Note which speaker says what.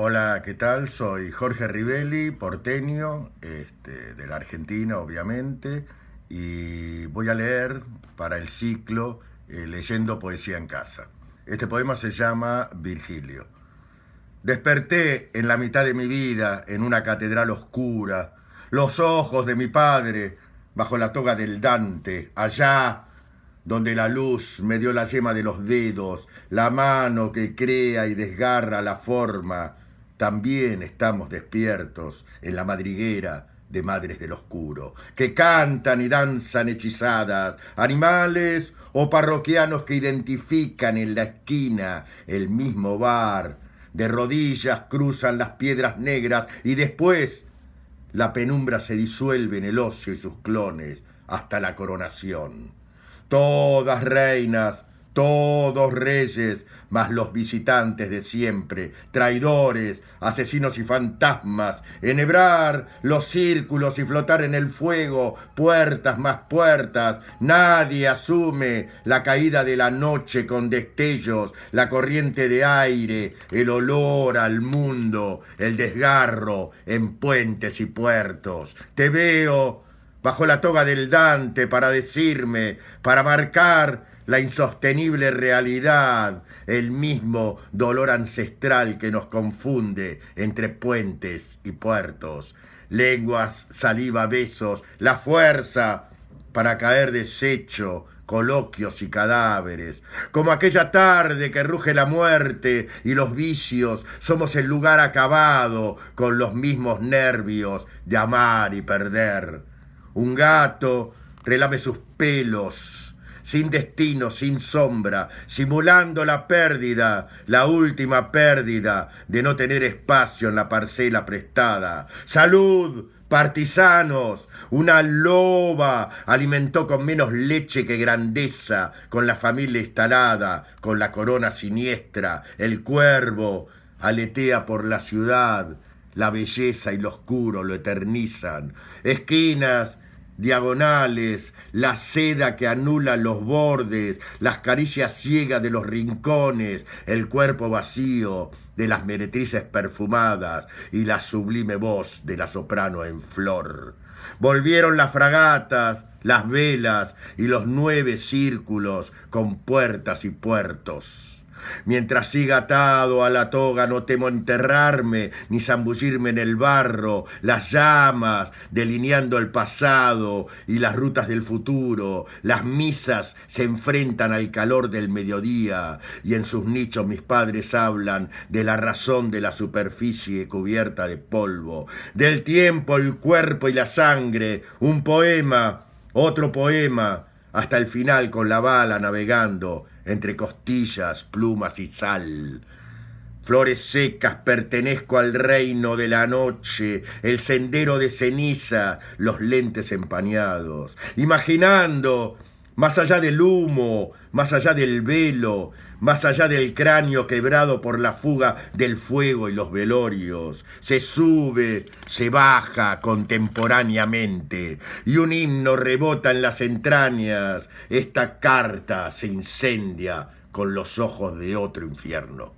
Speaker 1: Hola, ¿qué tal? Soy Jorge Rivelli, porteño, este, de la Argentina obviamente, y voy a leer para el ciclo eh, Leyendo Poesía en Casa. Este poema se llama Virgilio. Desperté en la mitad de mi vida en una catedral oscura, los ojos de mi padre bajo la toga del Dante, allá donde la luz me dio la yema de los dedos, la mano que crea y desgarra la forma, también estamos despiertos en la madriguera de madres del oscuro, que cantan y danzan hechizadas, animales o parroquianos que identifican en la esquina el mismo bar, de rodillas cruzan las piedras negras y después la penumbra se disuelve en el ocio y sus clones hasta la coronación. Todas reinas todos reyes, más los visitantes de siempre, traidores, asesinos y fantasmas, enhebrar los círculos y flotar en el fuego, puertas más puertas, nadie asume la caída de la noche con destellos, la corriente de aire, el olor al mundo, el desgarro en puentes y puertos. Te veo bajo la toga del Dante para decirme, para marcar la insostenible realidad, el mismo dolor ancestral que nos confunde entre puentes y puertos, lenguas, saliva, besos, la fuerza para caer deshecho, coloquios y cadáveres, como aquella tarde que ruge la muerte y los vicios, somos el lugar acabado con los mismos nervios de amar y perder un gato relame sus pelos, sin destino, sin sombra, simulando la pérdida, la última pérdida de no tener espacio en la parcela prestada. ¡Salud! Partisanos, una loba alimentó con menos leche que grandeza, con la familia instalada, con la corona siniestra, el cuervo aletea por la ciudad, la belleza y lo oscuro lo eternizan, esquinas diagonales, la seda que anula los bordes, las caricias ciegas de los rincones, el cuerpo vacío de las meretrices perfumadas y la sublime voz de la soprano en flor. Volvieron las fragatas, las velas y los nueve círculos con puertas y puertos. Mientras siga atado a la toga no temo enterrarme ni zambullirme en el barro, las llamas delineando el pasado y las rutas del futuro, las misas se enfrentan al calor del mediodía y en sus nichos mis padres hablan de la razón de la superficie cubierta de polvo, del tiempo, el cuerpo y la sangre, un poema, otro poema, hasta el final con la bala navegando entre costillas, plumas y sal. Flores secas, pertenezco al reino de la noche, el sendero de ceniza, los lentes empañados, imaginando más allá del humo, más allá del velo, más allá del cráneo quebrado por la fuga del fuego y los velorios. Se sube, se baja contemporáneamente, y un himno rebota en las entrañas. Esta carta se incendia con los ojos de otro infierno.